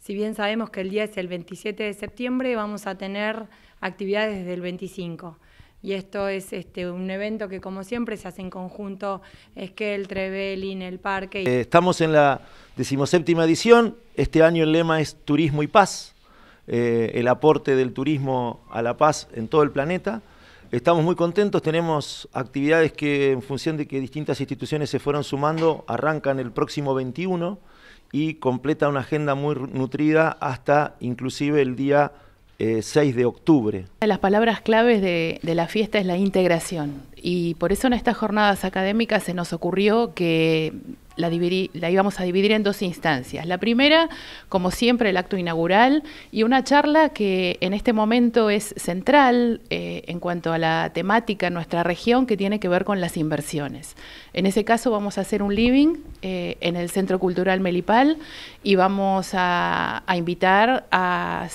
Si bien sabemos que el día es el 27 de septiembre, vamos a tener actividades desde el 25. Y esto es este, un evento que, como siempre, se hace en conjunto el Trevelin, el parque. Eh, estamos en la decimoséptima edición. Este año el lema es Turismo y Paz. Eh, el aporte del turismo a la paz en todo el planeta. Estamos muy contentos, tenemos actividades que en función de que distintas instituciones se fueron sumando, arrancan el próximo 21 y completa una agenda muy nutrida hasta inclusive el día 6 eh, de octubre. Una de las palabras claves de, de, la fiesta es la integración y por eso en estas jornadas académicas se nos ocurrió que la, íbamos a dividir en dos instancias. La primera, como siempre, el acto inaugural y una charla que en este momento es central eh, en cuanto a la temática en nuestra región que tiene que ver con las inversiones. En ese caso vamos a hacer un living eh, en el Centro Cultural Melipal y vamos a invitar a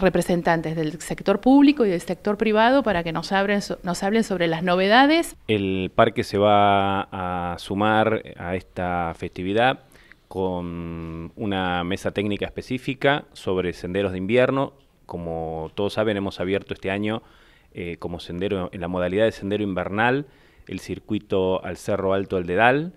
representantes del sector público y del sector privado para que nos, nos hablen sobre las novedades. El parque se va a sumar a esta festividad con una mesa técnica específica sobre senderos de invierno. Como todos saben, hemos abierto este año eh, como sendero en la modalidad de sendero invernal el circuito al Cerro Alto del Dedal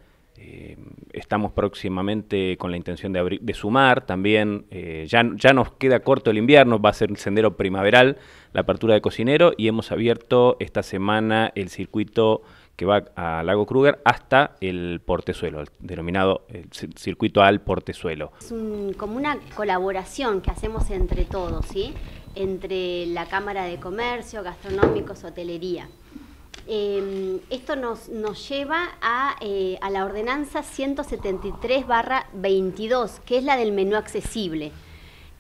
eh, estamos próximamente con la intención de, de sumar también. Eh, ya, ya nos queda corto el invierno, va a ser el sendero primaveral, la apertura de cocinero, y hemos abierto esta semana el circuito que va a Lago Kruger hasta el portezuelo, denominado el circuito al portezuelo. Es como una colaboración que hacemos entre todos, ¿sí? entre la Cámara de Comercio, Gastronómicos, Hotelería. Em, esto nos, nos lleva a, eh, a la ordenanza 173 barra 22, que es la del menú accesible,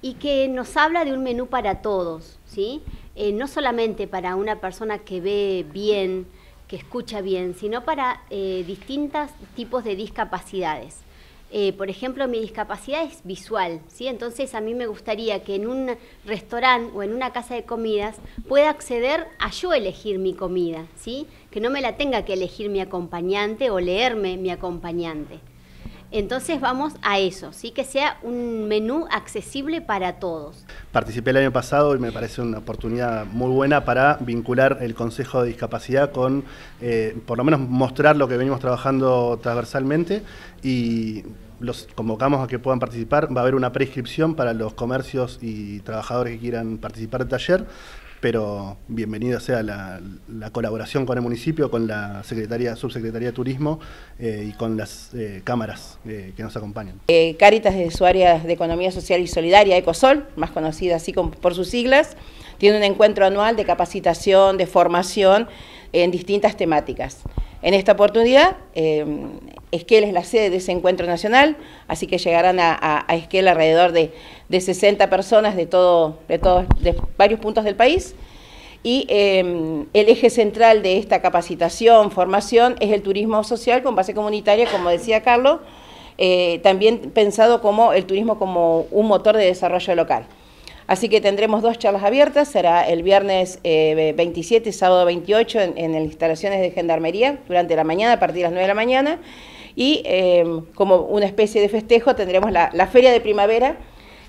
y que nos habla de un menú para todos, eh, no solamente para una persona que ve bien, que escucha bien, sino para eh, distintos tipos de discapacidades. Eh, por ejemplo, mi discapacidad es visual, ¿sí? Entonces a mí me gustaría que en un restaurante o en una casa de comidas pueda acceder a yo elegir mi comida, ¿sí? Que no me la tenga que elegir mi acompañante o leerme mi acompañante. Entonces vamos a eso, ¿sí? que sea un menú accesible para todos. Participé el año pasado y me parece una oportunidad muy buena para vincular el Consejo de Discapacidad con, eh, por lo menos mostrar lo que venimos trabajando transversalmente y los convocamos a que puedan participar. Va a haber una prescripción para los comercios y trabajadores que quieran participar del taller, pero bienvenida sea la, colaboración con el municipio, con la Secretaría, Subsecretaría de Turismo eh, y con las eh, cámaras eh, que nos acompañan. Caritas de su área de Economía Social y Solidaria, Ecosol, más conocida así por sus siglas, tiene un encuentro anual de capacitación, de formación en distintas temáticas. En esta oportunidad, Esquel es la sede de ese encuentro nacional, así que llegarán a, a, Esquel alrededor de, 60 personas de, todo, de, todos de varios puntos del país. Y em, el eje central de esta capacitación, formación, es el turismo social con base comunitaria, como decía Carlos, eh, también pensado como el turismo como un motor de desarrollo local. Así que tendremos dos charlas abiertas, será el viernes 27 eh, y sábado 28 en, en, instalaciones de Gendarmería durante la mañana, a partir de las 9 de la mañana, y em, como una especie de festejo tendremos la, feria de primavera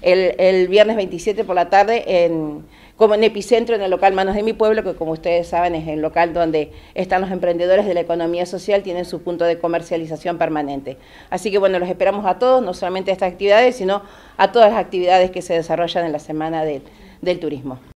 el, el, viernes 27 por la tarde en, como en epicentro en el local Manos de mi Pueblo, que como ustedes saben es el local donde están los emprendedores de la economía social, tienen su punto de comercialización permanente. Así que bueno, los esperamos a todos, no solamente a estas actividades, sino a todas las actividades que se desarrollan en la semana del turismo.